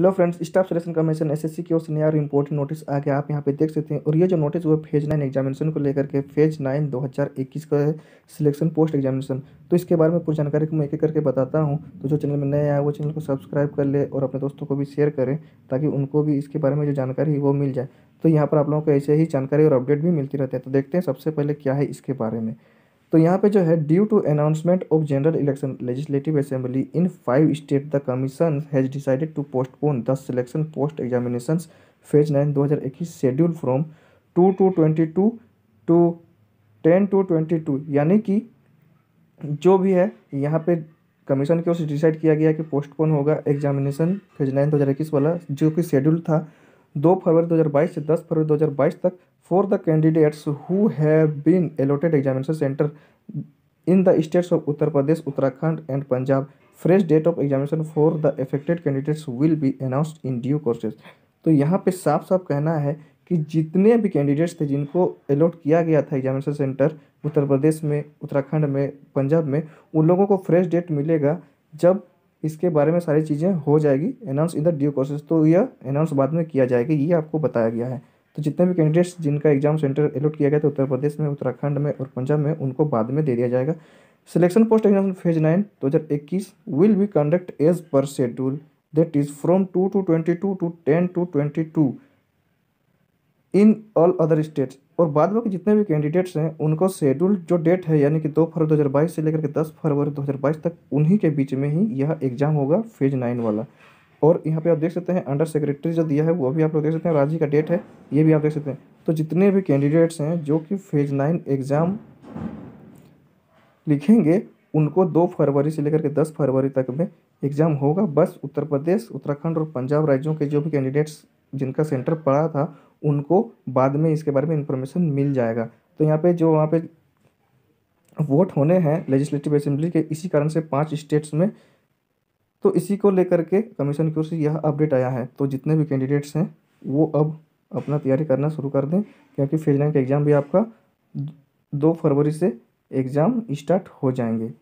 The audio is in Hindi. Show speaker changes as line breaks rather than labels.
hello friends staff selection commission SSC की ओर से नया इंपोर्टेंट नोटिस आ गया आप यहाँ पे देख सकते हैं और ये जो नोटिस वो फेज नाइन एग्जामिनेशन को लेकर के फेज नाइन 2021 का है सिलेक्शन पोस्ट एग्जामिनेशन तो इसके बारे में पूरी जानकारी को मैं एक एक करके बताता हूँ तो जो चैनल में नए आए वो चैनल को सब्सक्राइब कर ले और अपने दोस्तों को भी शेयर करें ताकि उनको भी इसके बारे में जो जानकारी है वो मिल जाए तो यहाँ पर आप लोगों को ऐसे ही जानकारी और अपडेट भी मिलती रहती है तो देखते हैं सबसे पहले क्या है इसके बारे में तो यहाँ पे जो है due to announcement of general election legislative assembly in five state the commission has decided to postpone the selection post examination phase nine दो हज़ार इक्कीस schedule from two two twenty two to ten two twenty two यानी कि जो भी है यहाँ पे कमीशन की ओर से डिसाइड किया गया कि पोस्टपोन होगा एग्जामिनेशन फेज नाइन दो हज़ार इक्कीस वाला जो कि शेड्यूल था दो फरवरी 2022 से 10 फरवरी 2022 तक for the candidates who have been allotted examination centre in the states of Uttar Pradesh Uttarakhand and Punjab fresh date of examination for the affected candidates will be announced in due courses तो यहाँ पे साफ साफ कहना है कि जितने भी कैंडिडेट्स थे जिनको अलॉट किया गया था एग्जामिनेशन सेंटर उत्तर प्रदेश में उत्तराखंड में पंजाब में उन लोगों को फ्रेश डेट मिलेगा जब इसके बारे में सारी चीज़ें हो जाएगी announce in the due courses तो यह अनाउंस बाद में किया जाएगा ये आपको बताया गया है तो जितने भी कैंडिडेट्स जिनका एग्जाम सेंटर एलोट किया गया था उत्तर प्रदेश में उत्तराखंड में और पंजाब में उनको बाद में दे दिया जाएगा selection post exam phase nine दो हज़ार इक्कीस will be conduct as per schedule that is from two two twenty two to ten two twenty two in all other states और बाद में जितने भी कैंडिडेट्स हैं उनको शेड्यूल जो डेट है यानी कि दो फरवरी 2022 से लेकर के दस फरवरी 2022 तक उन्हीं के बीच में ही यह एग्ज़ाम होगा फेज नाइन वाला और यहाँ पे आप देख सकते हैं अंडर सेक्रेटरी जो दिया है वो भी आप लोग देख सकते हैं राज्य का डेट है ये भी आप देख सकते हैं तो जितने भी कैंडिडेट्स हैं जो कि फेज नाइन एग्ज़ाम लिखेंगे उनको दो फरवरी से लेकर के दस फरवरी तक में एग्ज़ाम होगा बस उत्तर प्रदेश उत्तराखंड और पंजाब राज्यों के जो भी कैंडिडेट्स जिनका सेंटर पड़ा था उनको बाद में इसके बारे में इंफॉर्मेशन मिल जाएगा तो यहाँ पे जो वहाँ पे वोट होने हैं लेजिस्लेटिव असेंबली के इसी कारण से पांच स्टेट्स में तो इसी को लेकर के कमीशन की ओर से यह अपडेट आया है तो जितने भी कैंडिडेट्स हैं वो अब अपना तैयारी करना शुरू कर दें क्योंकि फेज नाइन का एग्ज़ाम भी आपका दो फरवरी से एग्ज़ाम स्टार्ट हो जाएंगे